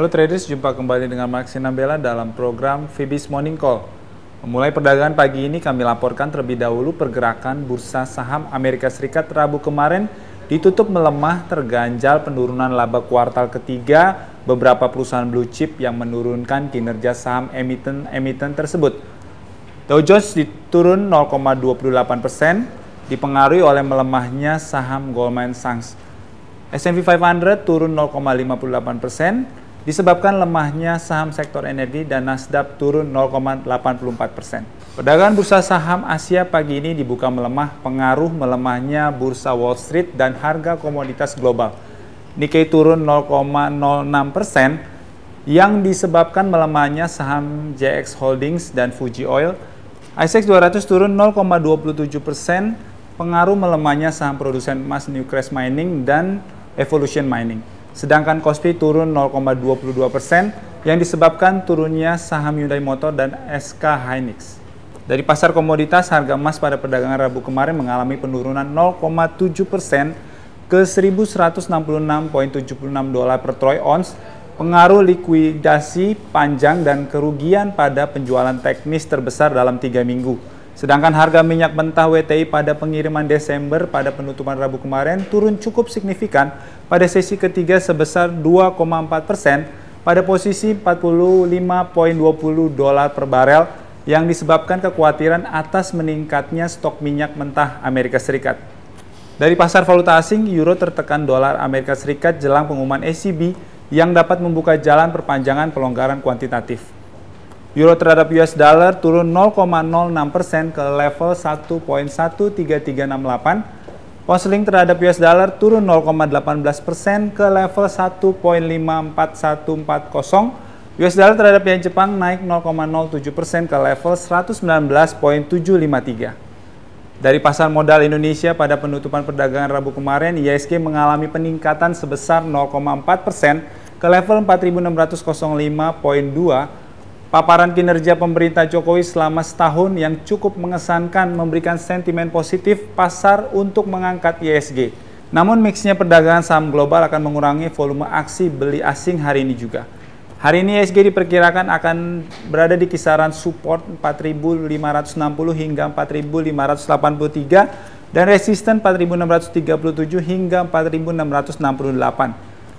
Halo traders, jumpa kembali dengan Maxi Nambela dalam program Fibis Morning Call. Memulai perdagangan pagi ini kami laporkan terlebih dahulu pergerakan bursa saham Amerika Serikat Rabu kemarin ditutup melemah terganjal penurunan laba kuartal ketiga beberapa perusahaan blue chip yang menurunkan kinerja saham emiten-emiten tersebut. Dow Jones diturun 0,28 persen, dipengaruhi oleh melemahnya saham Goldman Sachs. S&P 500 turun 0,58 persen, disebabkan lemahnya saham sektor energi dan Nasdaq turun 0,84 persen. Perdagangan bursa saham Asia pagi ini dibuka melemah pengaruh melemahnya bursa Wall Street dan harga komoditas global. Nikkei turun 0,06 persen yang disebabkan melemahnya saham JX Holdings dan Fuji Oil. ISX e 200 turun 0,27 persen pengaruh melemahnya saham produsen emas Newcrest Mining dan Evolution Mining. Sedangkan Kospi turun 0,22 persen yang disebabkan turunnya saham Hyundai Motor dan SK Hynix. Dari pasar komoditas, harga emas pada perdagangan Rabu kemarin mengalami penurunan 0,7 persen ke 1.166.76 dolar per troy ounce. Pengaruh likuidasi panjang dan kerugian pada penjualan teknis terbesar dalam tiga minggu Sedangkan harga minyak mentah WTI pada pengiriman Desember pada penutupan Rabu kemarin turun cukup signifikan pada sesi ketiga sebesar 2,4 persen pada posisi 45,20 dolar per barel yang disebabkan kekhawatiran atas meningkatnya stok minyak mentah Amerika Serikat. Dari pasar valuta asing, euro tertekan dolar Amerika Serikat jelang pengumuman ECB yang dapat membuka jalan perpanjangan pelonggaran kuantitatif. Euro terhadap US dollar turun 0,06% ke level 1.13368. Pound sterling terhadap US dollar turun 0,18% ke level 1.54140. US dollar terhadap yen Jepang naik 0,07% ke level 119.753. Dari pasar modal Indonesia pada penutupan perdagangan Rabu kemarin, IISG mengalami peningkatan sebesar 0,4% ke level 4605.2 Paparan kinerja pemerintah Jokowi selama setahun yang cukup mengesankan memberikan sentimen positif pasar untuk mengangkat ISG. Namun mixnya perdagangan saham global akan mengurangi volume aksi beli asing hari ini juga. Hari ini ISG diperkirakan akan berada di kisaran support 4.560 hingga 4.583 dan resisten 4.637 hingga 4.668.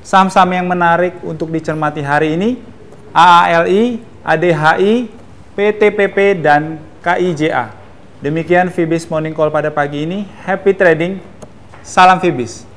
Saham-saham yang menarik untuk dicermati hari ini AALI, ADHI, PTPP, dan KIJA. Demikian Fibis Morning Call pada pagi ini. Happy trading. Salam Fibis.